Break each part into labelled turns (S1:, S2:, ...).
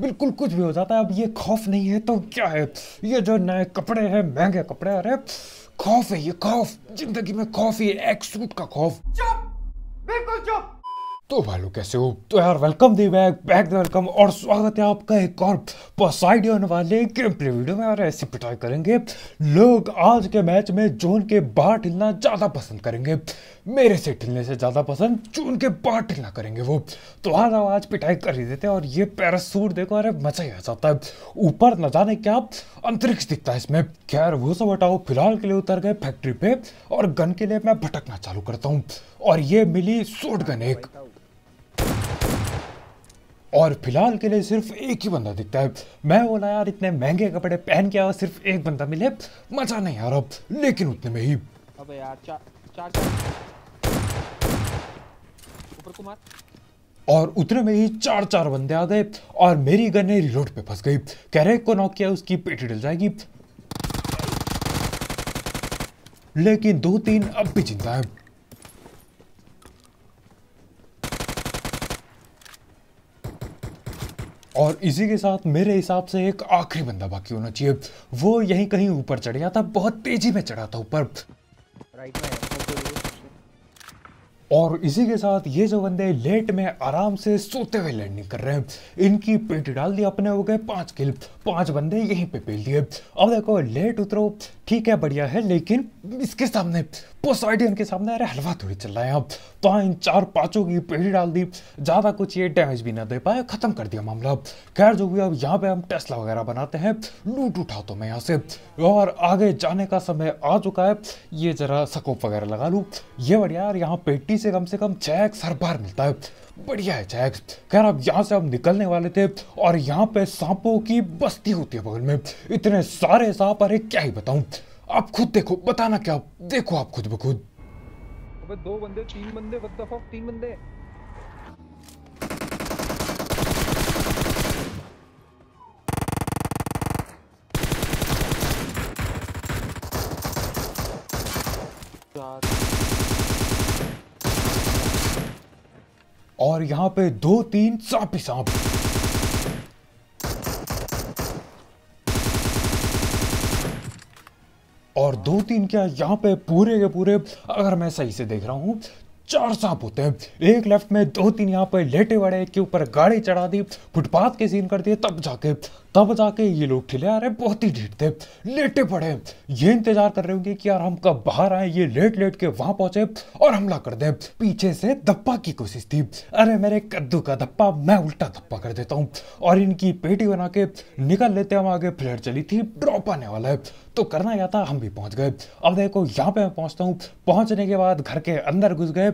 S1: बिल्कुल कुछ भी हो जाता है अब ये खौफ नहीं है तो क्या है ये जो नए कपड़े हैं महंगे कपड़े अरे खौफ है ये खौफ जिंदगी में खौफ ही एक सूट का खौफ चुप बिल्कुल चुप तो भालू कैसे हो तो यार welcome the back back welcome और स्वागत है आपका एक और पसाइड होने वाले गेम प्ले वीडियो में और ऐसी पिटाई करेंगे लोग आज के मैच में जोन के बाहर ठिलना ज़्यादा पसंद करेंगे मेरे से ठिलने से ज़्यादा पसंद जोन के बाहर ठिलना करेंगे वो तो हाँ आज हाँ, आज पिटाई कर ही देते हैं और ये पैरासूट देखो अरे मज़ा ही आ जाता है ऊपर न जाने क्या अंतरिक्ष दिखता है इसमें खैर वो सब हटाओ फिलहाल के लिए उतर गए फैक्ट्री पे और गन के लिए मैं भटकना चालू करता हूँ और ये मिली शॉट गन एक और फिलहाल के लिए सिर्फ एक ही बंदा दिखता है मैं बोला यार इतने महंगे कपड़े पहन के आया सिर्फ एक बंदा मिले मजा नहीं आ रहा लेकिन उतने में ही अबे यार ऊपर कुमार और उतने में ही चार चार बंदे आ गए और मेरी गन ने रिलोड पे फंस गई कह रहे को नॉक किया उसकी पेटी डल जाएगी लेकिन दो तीन अब भी जिंदा है और इसी के साथ मेरे हिसाब से एक आखिरी बंदा बाकी होना चाहिए वो यहीं कहीं ऊपर चढ़ गया था बहुत तेजी में चढ़ा था ऊपर राइट में और इसी के साथ ये जो बंदे लेट में आराम से सोते हुए लैंडिंग कर रहे हैं इनकी पेट डाल दी अपने हो गए पांच किल पांच बंदे यहीं पे पेल दिए अब देखो लेट उतरो ठीक है बढ़िया है लेकिन इसके सामने पोसाइडियन के सामने अरे हलवा थोड़ी चल रहा है अब तो इन चार पांचों की पेड़ी डाल दी ज़्यादा कुछ ये डैमेज भी ना दे पाए ख़त्म कर दिया मामला खैर जो भी अब यहाँ पे हम टेस्ला वगैरह बनाते हैं लूट उठा तो मैं यहाँ से और आगे जाने का समय आ चुका है ये ज़रा सकोप वगैरह लगा लू ये बढ़िया यार यहाँ पेटी से कम से कम चैक एक्स बार मिलता है बढ़िया है चैक एक्स खैर अब यहाँ से हम निकलने वाले थे और यहाँ पे सांपों की बस्ती होती है बगल में इतने सारे सांप अरे क्या ही बताऊँ आप खुद देखो बताना क्या देखो आप खुद ब खुद दो बंदे तीन बंदे तीन बंदे और यहाँ पे दो तीन सांप ही सांप और दो तीन क्या यहाँ पे पूरे के पूरे अगर मैं सही से देख रहा हूँ चार सांप होते हैं एक लेफ्ट में दो तीन यहाँ पे लेटे वड़े के ऊपर गाड़ी चढ़ा दी फुटपाथ के सीन कर दिए तब जाके तब जाके ये लोग खिले आ रहे बहुत ही ढीठ थे लेटे पड़े ये इंतजार कर रहे होंगे कि यार हम कब बाहर आए ये लेट लेट के वहां पहुंचे और हमला कर दे पीछे से धप्पा की कोशिश थी अरे मेरे कद्दू का धप्पा मैं उल्टा धप्पा कर देता हूँ और इनकी पेटी बना के निकल लेते हम आगे फ्लेट चली थी ड्रॉप आने वाला है तो करना या था हम भी पहुंच गए अब देखो यहाँ पे मैं पहुंचता हूँ पहुंचने के बाद घर के अंदर घुस गए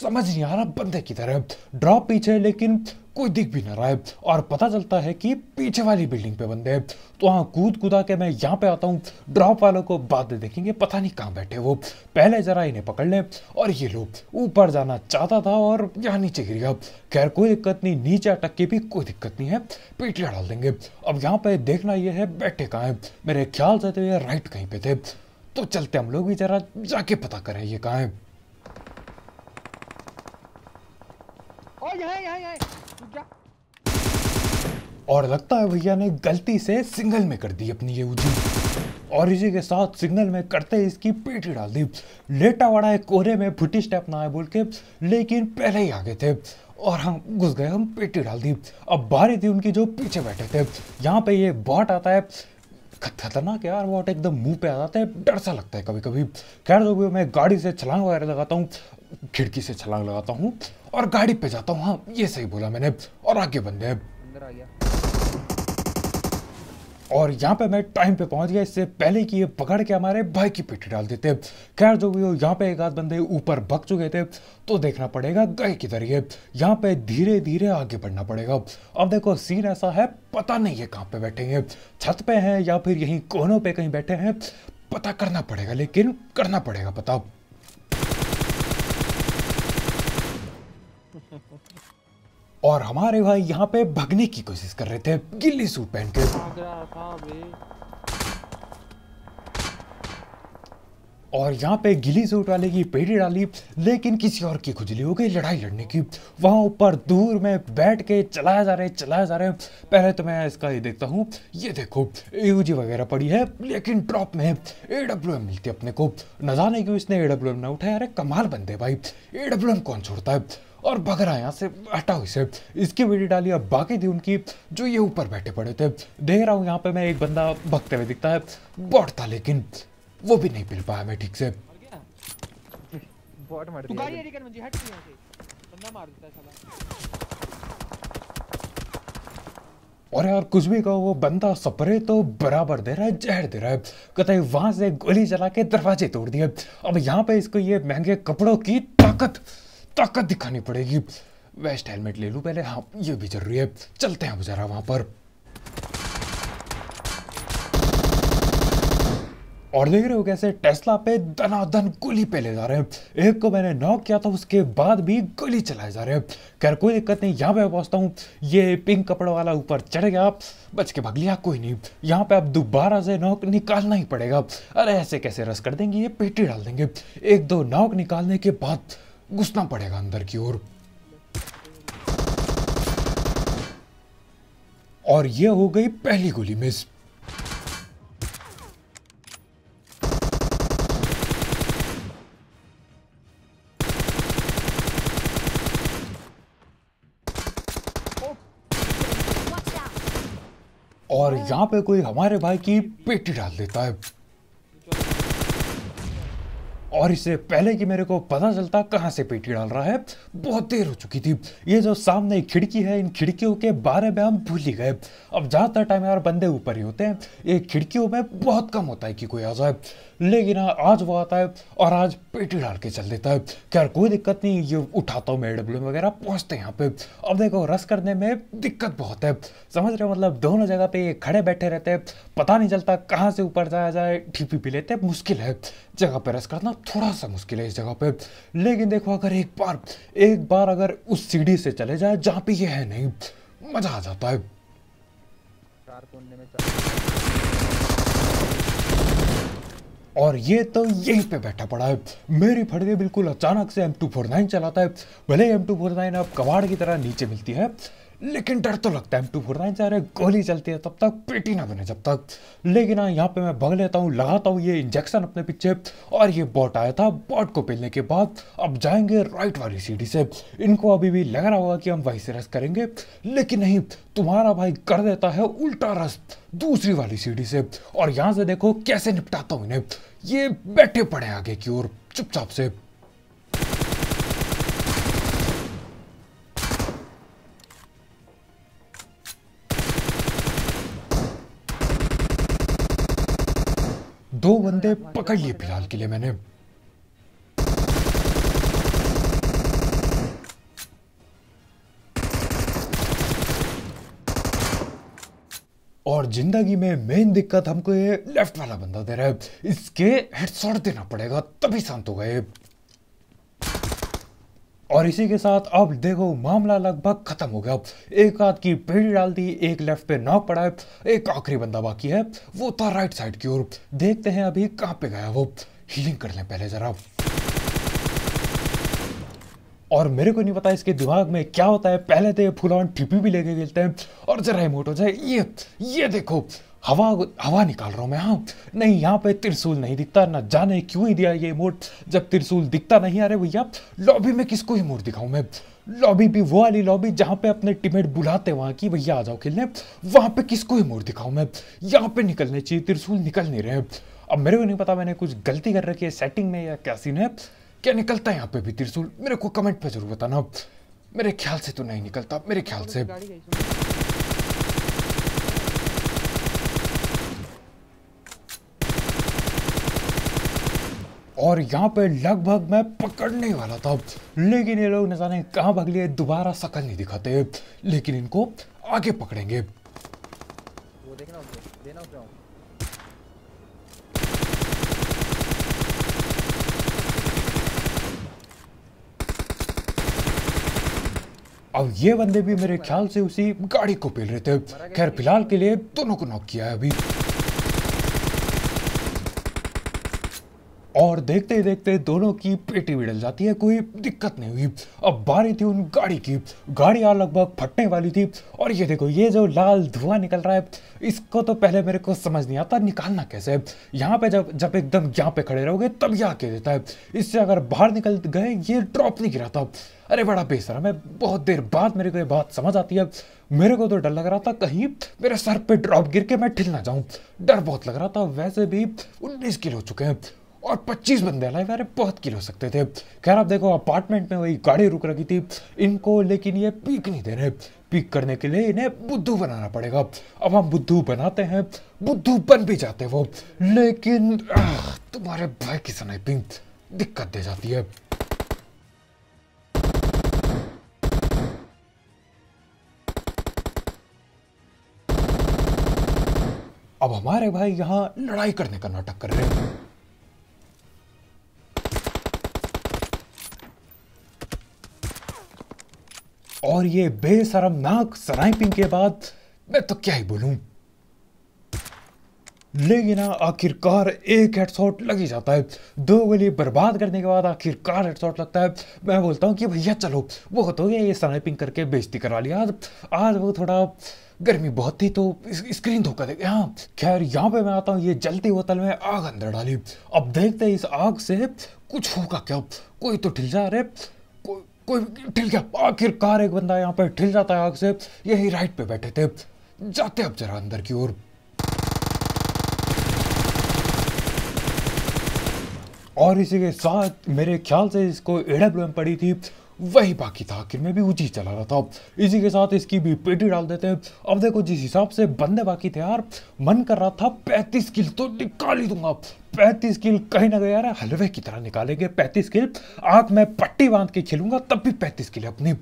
S1: समझ नहीं आ रहा बंदे की तरह ड्रॉप पीछे लेकिन कोई दिख भी ना रहा है और पता चलता है कि पीछे वाली बिल्डिंग पे बंदे हैं तो हाँ कूद कूदा के मैं यहाँ पे आता हूँ ड्रॉप वालों को बाद में देखेंगे पता नहीं कहाँ बैठे वो पहले जरा इन्हें पकड़ लें और ये लोग ऊपर जाना चाहता था और यहाँ नीचे गिर गया खैर कोई दिक्कत नहीं नीचे अटक के भी कोई दिक्कत नहीं है पेटिया डाल देंगे अब यहाँ पे देखना ये है बैठे कहाँ हैं मेरे ख्याल से तो ये राइट कहीं पे थे तो चलते हम लोग भी जरा जाके पता करें ये कहाँ है और लगता है भैया ने गलती से सिंगल में कर दी अपनी ये उजी और इसी के साथ सिग्नल में करते ही इसकी पेटी डाल दी लेटा वड़ा है कोहरे में फुटी स्टेप ना है बोल के लेकिन पहले ही आ गए थे और हम घुस गए हम पेटी डाल दी अब बारी थी उनकी जो पीछे बैठे थे यहाँ पे ये बॉट आता है खतरनाक यार वो एकदम मुंह पे आ जाता है डर सा लगता है कभी कभी कह दो मैं गाड़ी से छलांग वगैरह लगाता हूँ खिड़की से छलांग लगाता हूँ और गाड़ी पे जाता हूँ हाँ ये सही बोला मैंने और आगे बंदे अंदर आ गया और यहाँ पे मैं टाइम पे पहुंच गया इससे पहले कि ये पकड़ के हमारे भाई की पेटी डाल देते खैर जो भी हो यहाँ पे एक आध बंदे ऊपर भग चुके थे तो देखना पड़ेगा गए किधर ये यहाँ पे धीरे धीरे आगे बढ़ना पड़ेगा अब देखो सीन ऐसा है पता नहीं है कहाँ पे बैठे हैं छत पे हैं या फिर यहीं कोनों पे कहीं बैठे हैं पता करना पड़ेगा लेकिन करना पड़ेगा पता और हमारे भाई यहाँ पे भगने की कोशिश कर रहे थे गिल्ली सूट पहन के और यहाँ पे गिली सूट वाले की पेटी डाली लेकिन किसी और की खुजली हो गई लड़ाई लड़ने की वहाँ ऊपर दूर में बैठ के चलाया जा रहे चलाया जा रहे पहले तो मैं इसका ये देखता हूँ ये देखो ए वगैरह पड़ी है लेकिन ड्रॉप में ए डब्ल्यू एम मिलती है अपने को न जाने क्यों इसने ए डब्ल्यू एम ना उठाया अरे कमाल बंदे भाई ए डब्ल्यू एम कौन छोड़ता है और भग रहा है यहाँ से हटाओ इसे इसकी वीडियो डाली और बाकी थी उनकी जो ये ऊपर बैठे पड़े थे देख रहा हूँ यहाँ पे मैं एक बंदा भगते हुए दिखता है बॉट था लेकिन वो भी नहीं मिल पाया मैं ठीक से और यार कुछ भी कहो वो बंदा सपरे तो बराबर दे रहा है जहर दे रहा है कतई वहां से गोली चला के दरवाजे तोड़ दिए अब यहाँ पे इसको ये महंगे कपड़ों की ताकत ताकत दिखानी पड़ेगी वेस्ट हेलमेट ले लूँ पहले हाँ ये भी जरूरी है चलते हैं जरा वहाँ पर और देख रहे हो कैसे टेस्ला पे धनाधन गोली पे ले जा रहे हैं एक को मैंने नॉक किया था उसके बाद भी गोली चलाए जा रहे हैं खैर कोई दिक्कत नहीं यहाँ पे पहुँचता हूँ ये पिंक कपड़े वाला ऊपर चढ़ गया बच के भाग लिया कोई नहीं यहाँ पे आप दोबारा से नॉक निकालना ही पड़ेगा अरे ऐसे कैसे रस कर देंगे ये पेटी डाल देंगे एक दो नॉक निकालने के बाद घुसना पड़ेगा अंदर की ओर और।, यह हो गई पहली गोली मिस और यहां पे कोई हमारे भाई की पेटी डाल देता है और इससे पहले कि मेरे को पता चलता कहाँ से पेटी डाल रहा है बहुत देर हो चुकी थी ये जो सामने एक खिड़की है इन खिड़कियों के बारे में हम भूल ही गए अब ज़्यादातर टाइम यार बंदे ऊपर ही होते हैं ये खिड़कियों में बहुत कम होता है कि कोई आ जाए लेकिन हाँ, आज वो आता है और आज पेटी डाल के चल देता है क्यार कोई दिक्कत नहीं ये उठाता हूँ मैं डब्ल्यू वगैरह पहुँचते हैं यहाँ पे अब देखो रस करने में दिक्कत बहुत है समझ रहे हो मतलब दोनों जगह पे ये खड़े बैठे रहते हैं पता नहीं चलता कहाँ से ऊपर जाया जाए ठीपी पी लेते मुश्किल है जगह पर रस करना थोड़ा सा मुश्किल है इस जगह पे लेकिन देखो अगर एक बार एक बार अगर उस सीढ़ी से चले जाए जहाँ पे ये है नहीं मजा आ जाता है और ये तो यहीं पे बैठा पड़ा है मेरी फड़वे बिल्कुल अचानक से M249 चलाता है भले M249 अब कबाड़ की तरह नीचे मिलती है लेकिन डर तो लगता है टू फोर नाइन जा रहे गोली चलती है तब तक पेटी ना बने जब तक लेकिन हाँ यहाँ पे मैं भग लेता हूँ लगाता हूँ ये इंजेक्शन अपने पीछे और ये बॉट आया था बॉट को पेलने के बाद अब जाएंगे राइट वाली सीढ़ी से इनको अभी भी लग रहा होगा कि हम वही से रस करेंगे लेकिन नहीं तुम्हारा भाई कर देता है उल्टा रस दूसरी वाली सीढ़ी से और यहाँ से देखो कैसे निपटाता हूँ इन्हें ये बैठे पड़े आगे की ओर चुपचाप से बंदे पकड़ लिए फिलहाल के लिए मैंने और जिंदगी में मेन दिक्कत हमको ये लेफ्ट वाला बंदा दे रहा है इसके हेडशॉट देना पड़ेगा तभी शांत हो गए और इसी के साथ अब देखो मामला लगभग खत्म हो गया एक हाथ की पेड़ डाल दी एक लेफ्ट पे नॉक पड़ा है एक आखिरी बंदा बाकी है वो था राइट साइड की ओर देखते हैं अभी कहाँ पे गया वो हीलिंग कर लें पहले जरा और मेरे को नहीं पता इसके दिमाग में क्या होता है पहले तो ये फुल ऑन टिपी भी लेके खेलते हैं और जरा ही मोटो जाए ये ये देखो हवा हवा निकाल रहा हूँ मैं हाँ नहीं यहाँ पे त्रिशूल नहीं दिखता ना जाने क्यों ही दिया ये इमोट जब त्रिशूल दिखता नहीं आ रहे भैया लॉबी में किसको इमोट दिखाऊँ मैं लॉबी भी वो वाली लॉबी जहाँ पे अपने टीमेट बुलाते वहाँ की भैया आ जाओ खेलने वहाँ पे किसको इमोट दिखाऊँ मैं यहाँ पे निकलने चाहिए त्रिशूल निकल नहीं रहे अब मेरे को नहीं पता मैंने कुछ गलती कर रखी है सेटिंग में या क्या सीन है क्या निकलता है यहाँ पे भी त्रिशूल मेरे को कमेंट पे जरूर बताना मेरे ख्याल से तो नहीं निकलता मेरे ख्याल से और यहाँ पे लगभग मैं पकड़ने वाला था लेकिन ये लोग न जाने कहाँ भाग लिए दोबारा शकल नहीं दिखाते लेकिन इनको आगे पकड़ेंगे वो देखना देना और ये बंदे भी मेरे ख्याल से उसी गाड़ी को पेल रहे थे खैर फिलहाल के लिए दोनों को नॉक किया है अभी और देखते ही देखते दोनों की पेटी बिड़ल जाती है कोई दिक्कत नहीं हुई अब बारी थी उन गाड़ी की गाड़ी यहाँ लगभग फटने वाली थी और ये देखो ये जो लाल धुआं निकल रहा है इसको तो पहले मेरे को समझ नहीं आता निकालना कैसे यहाँ पे जब जब एकदम यहाँ पे खड़े रहोगे तब यहाँ कह देता है इससे अगर बाहर निकल गए ये ड्रॉप नहीं गिरा था अरे बड़ा बेसर है बहुत देर बाद मेरे को ये बात समझ आती है मेरे को तो डर लग रहा था कहीं मेरे सर पे ड्रॉप गिर के मैं ठिल ना जाऊं डर बहुत लग रहा था वैसे भी उन्नीस किलो चुके हैं और 25 बंदे लाइव अरे बहुत किल हो सकते थे खैर आप देखो अपार्टमेंट में वही गाड़ी रुक रखी थी इनको लेकिन ये पीक नहीं दे रहे पीक करने के लिए इन्हें बुद्धू बनाना पड़ेगा अब हम बुद्धू बनाते हैं बुद्धू बन भी जाते वो लेकिन तुम्हारे भाई की स्नाइपिंग दिक्कत दे जाती है अब हमारे भाई यहाँ लड़ाई करने का नाटक कर रहे हैं और ये बेसरमनाक स्नाइपिंग के बाद मैं तो क्या ही बोलूं लेकिन हाँ, आखिरकार एक हेडशॉट लग ही जाता है दो गोली बर्बाद करने के बाद आखिरकार हेडशॉट लगता है मैं बोलता हूँ कि भैया चलो वो तो गया ये स्नाइपिंग करके बेइज्जती करा लिया आज आज वो थोड़ा गर्मी बहुत थी तो स्क्रीन धोखा दे गया हाँ, खैर यहाँ पे मैं आता हूँ ये जलती बोतल में आग अंदर डाली अब देखते हैं इस आग से कुछ होगा क्या कोई तो ठिल जा रहे कोई ठिल गया आखिरकार एक बंदा यहाँ पर ठिल जाता है आग से यही राइट पे बैठे थे जाते अब जरा अंदर की ओर और इसी के साथ मेरे ख्याल से इसको एडब्ल्यू एम पड़ी थी वही बाकी था आखिर में भी उजी चला रहा था इसी के साथ इसकी भी पेटी डाल देते हैं अब देखो जिस हिसाब से बंदे बाकी थे यार मन कर रहा था पैंतीस किल तो निकाल ही दूंगा पैंतीस किल कहीं ना कहीं यार हलवे की तरह निकालेंगे पैंतीस किल आंख में पट्टी बांध के खेलूंगा तब भी पैंतीस किल अपनी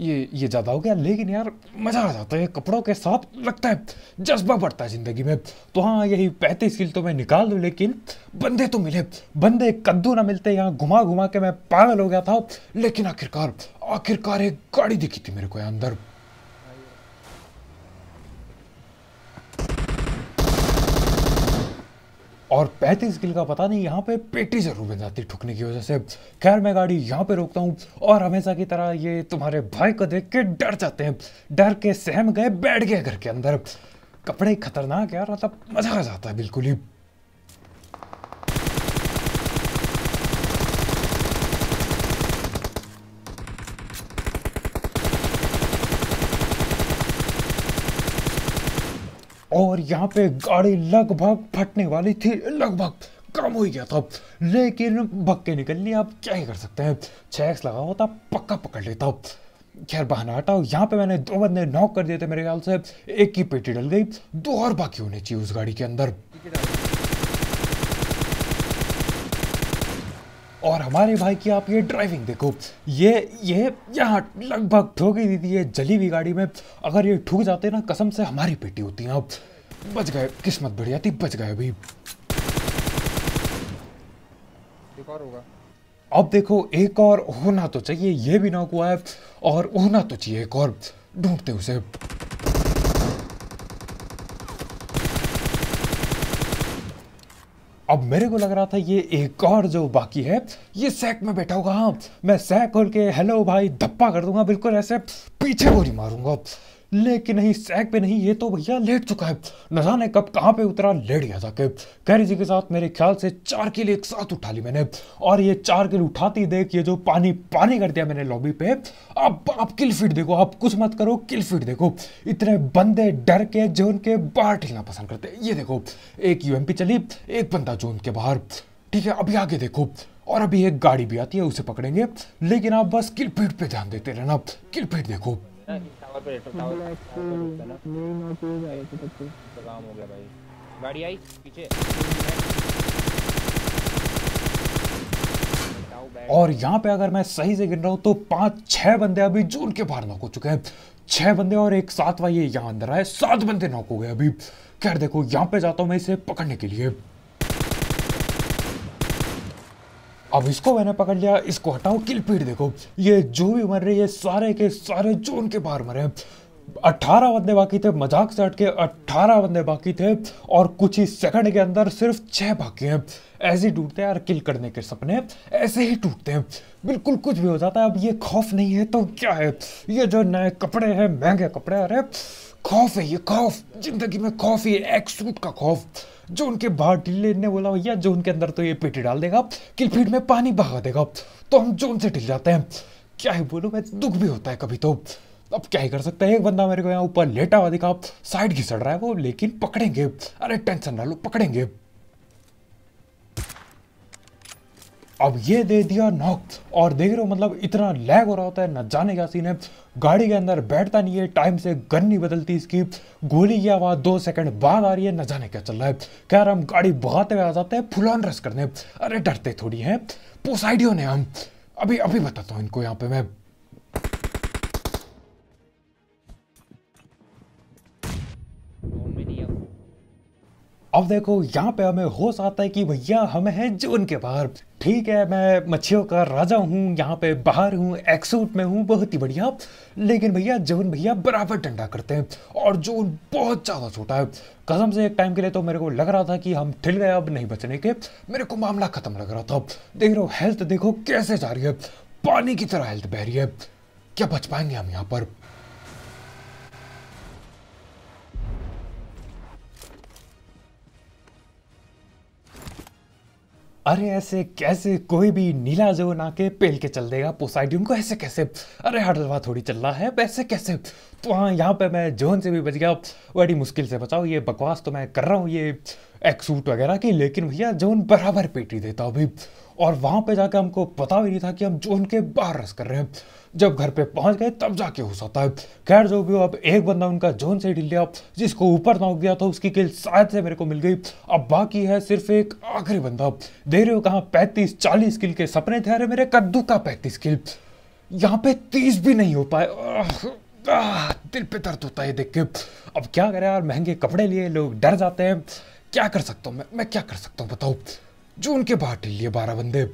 S1: ये ये ज़्यादा हो गया लेकिन यार मज़ा आ जाता है कपड़ों के साथ लगता है जज्बा बढ़ता है ज़िंदगी में तो हाँ यही पैंतीस किल तो मैं निकाल दूँ लेकिन बंदे तो मिले बंदे कद्दू ना मिलते यहाँ घुमा घुमा के मैं पागल हो गया था लेकिन आखिरकार आखिरकार एक गाड़ी दिखी थी मेरे को यहाँ अंदर और पैंतीस किल का पता नहीं यहाँ पे पेटी जरूर बन जाती ठुकने की वजह से खैर मैं गाड़ी यहाँ पे रोकता हूँ और हमेशा की तरह ये तुम्हारे भाई को देख के डर जाते हैं डर के सहम गए बैठ गए घर के अंदर कपड़े खतरनाक यार मतलब मज़ा आ जाता है बिल्कुल ही और यहाँ पे गाड़ी लगभग फटने वाली थी लगभग कम हो गया था लेकिन बक्के निकल लिए आप क्या ही कर सकते हैं चैक्स लगा होता पक्का पकड़ लेता खैर बहाना हटाओ यहाँ पे मैंने दो बंदे नॉक कर दिए थे मेरे ख्याल से एक की पेटी डल गई दो और बाकी होने चाहिए उस गाड़ी के अंदर और हमारे भाई की आप ये ड्राइविंग देखो ये ये यहाँ लगभग ही दी थी ये जली हुई गाड़ी में अगर ये ठूक जाते ना कसम से हमारी पेटी होती है अब बच गए किस्मत बढ़िया थी बच गए अभी एक और होगा अब देखो एक और होना तो चाहिए ये भी ना हुआ है और होना तो चाहिए एक और ढूंढते उसे अब मेरे को लग रहा था ये एक और जो बाकी है ये सैक में बैठा होगा हाँ मैं सैक खोल के हेलो भाई धप्पा कर दूंगा बिल्कुल ऐसे पीछे गोली मारूंगा लेकिन नहीं सैक पे नहीं ये तो भैया लेट चुका है न जाने कब कहाँ पे उतरा लेट गया था कैरी जी के साथ मेरे ख्याल से चार किले एक साथ उठा ली मैंने और ये चार किलो उठाती देख ये जो पानी पानी कर दिया मैंने लॉबी पे अब आप किल फिट देखो आप कुछ मत करो किल फीट देखो इतने बंदे डर के जो उनके बाहर ठेलना पसंद करते ये देखो एक यू चली एक बंदा जो उनके बाहर ठीक है अभी आगे देखो और अभी एक गाड़ी भी आती है उसे पकड़ेंगे लेकिन आप बस किल फीट पे ध्यान देते रहना किल देखो हाँ टावर पे तो टावर पे आ हम्म, रही हम्म, तो काम हो गया भाई गाड़ी आई पीछे और यहाँ पे अगर मैं सही से गिन रहा हूँ तो पांच छह बंदे अभी जून के बाहर नौक हो चुके हैं छह बंदे और एक सातवा ये यहाँ अंदर आए सात बंदे नौक हो गए अभी खैर देखो यहाँ पे जाता हूँ मैं इसे पकड़ने के लिए अब इसको मैंने पकड़ लिया इसको हटाओ किल पीट देखो ये जो भी मर रहे ये सारे के सारे जोन के बाहर मरे अट्ठारह बंदे बाकी थे मजाक से हट के अट्ठारह बंदे बाकी थे और कुछ ही सेकंड के अंदर सिर्फ छह बाकी हैं ऐसे ही टूटते हैं यार किल करने के सपने ऐसे ही टूटते हैं बिल्कुल कुछ भी हो जाता है अब ये खौफ नहीं है तो क्या है ये जो नए कपड़े हैं महंगे कपड़े अरे खौफ है ये खौफ जिंदगी में खौफ ये सूट का खौफ जो उनके बाहर ढीले ने बोला भैया जो उनके अंदर तो ये पेटी डाल देगा कि किलफीट में पानी भगा देगा तो हम जो उनसे ढिल जाते हैं क्या ही बोलो मैं दुख भी होता है कभी तो अब क्या ही कर सकते हैं एक बंदा मेरे को यहाँ ऊपर लेटा हुआ दिखा साइड घिसड़ रहा है वो लेकिन पकड़ेंगे अरे टेंशन ना लो पकड़ेंगे अब ये दे दिया नॉक और देख रहे हो मतलब इतना लैग हो रहा होता है न जाने का सीन है गाड़ी के अंदर बैठता नहीं है टाइम से गन नहीं बदलती इसकी गोली की आवाज़ दो सेकंड बाद आ रही है न जाने क्या चल रहा है कह रहा हम गाड़ी बहुत आ जाते हैं फुल ऑन रस करने अरे डरते थोड़ी है पोसाइडियो ने हम अभी अभी बताता हूँ इनको यहाँ पे मैं अब देखो यहाँ पे हमें होश आता है कि भैया हम हैं जून के बाहर ठीक है मैं मच्छियों का राजा हूँ यहाँ पे बाहर हूँ एक्सूट में हूँ बहुत ही बढ़िया लेकिन भैया जवन भैया बराबर डंडा करते हैं और जो बहुत ज़्यादा छोटा है कसम से एक टाइम के लिए तो मेरे को लग रहा था कि हम ठिल गए अब नहीं बचने के मेरे को मामला ख़त्म लग रहा था देख रहे हो हेल्थ देखो कैसे जा रही है पानी की तरह हेल्थ बह रही है क्या बच पाएंगे हम यहाँ पर अरे ऐसे कैसे कोई भी नीला जोन आके पेल के चल देगा पोसाइडियम को ऐसे कैसे अरे हडलवा थोड़ी चल रहा है ऐसे कैसे तो हाँ यहाँ पे मैं जोन से भी बच गया बड़ी मुश्किल से बचाओ ये बकवास तो मैं कर रहा हूँ ये एक सूट वगैरह की लेकिन भैया जोन बराबर पेटी देता हूँ और वहां पे जाके हमको पता भी नहीं था कि हम जो उनके बाहर रस कर रहे हैं जब घर पे पहुंच गए तब जाके हो सकता है खैर जो भी हो अब एक बंदा उनका जोन से ढिल लिया जिसको ऊपर नौक दिया था उसकी किल शायद से मेरे को मिल गई अब बाकी है सिर्फ एक आखिरी बंदा दे रहे हो कहा पैंतीस चालीस किल के सपने थे अरे मेरे कद्दू का पैंतीस किल यहाँ पे तीस भी नहीं हो पाए दिल पे दर्द होता है देख के अब क्या करें यार महंगे कपड़े लिए लोग डर जाते हैं क्या कर सकता हूँ मैं मैं क्या कर सकता हूँ बताओ जो उनके बाहर टिल लिए बारह बंदे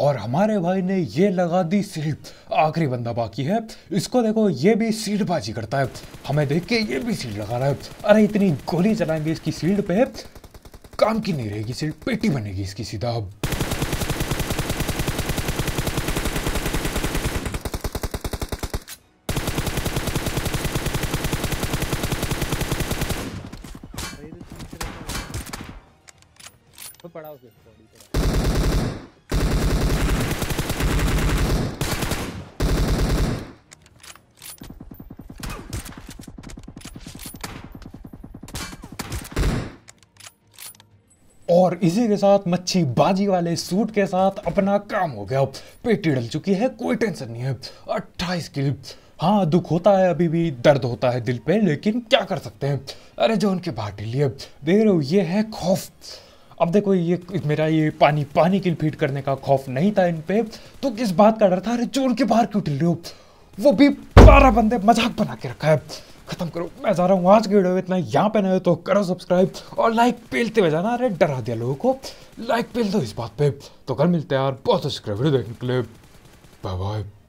S1: और हमारे भाई ने ये लगा दी सीट आखिरी बंदा बाकी है इसको देखो ये भी सीट बाजी करता है हमें देख के ये भी सीट लगा रहा है अरे इतनी गोली चलाएंगे इसकी सीट पे काम की नहीं रहेगी सीट पेटी बनेगी इसकी सीधा अब इसी के साथ मच्छी बाजी वाले सूट के साथ अपना काम हो गया पेटी डल चुकी है कोई टेंशन नहीं है अट्ठाईस किल हाँ दुख होता है अभी भी दर्द होता है दिल पे लेकिन क्या कर सकते हैं अरे जो उनके बाटी लिए देख रहे हो ये है खौफ अब देखो ये मेरा ये पानी पानी किल फीट करने का खौफ नहीं था इन पे तो किस बात का डर था अरे जो उनके बाहर क्यों टिल रहे हो वो भी बारह बंदे मजाक बना के रखा है खत्म करो मैं जा रहा हूँ आज के वीडियो में इतना यहाँ पे हो तो करो सब्सक्राइब और लाइक पेलते हुए जाना अरे डरा दिया लोगों को लाइक पेल दो इस बात पे तो कल मिलते हैं यार बहुत अच्छी वीडियो देखने के लिए बाय बाय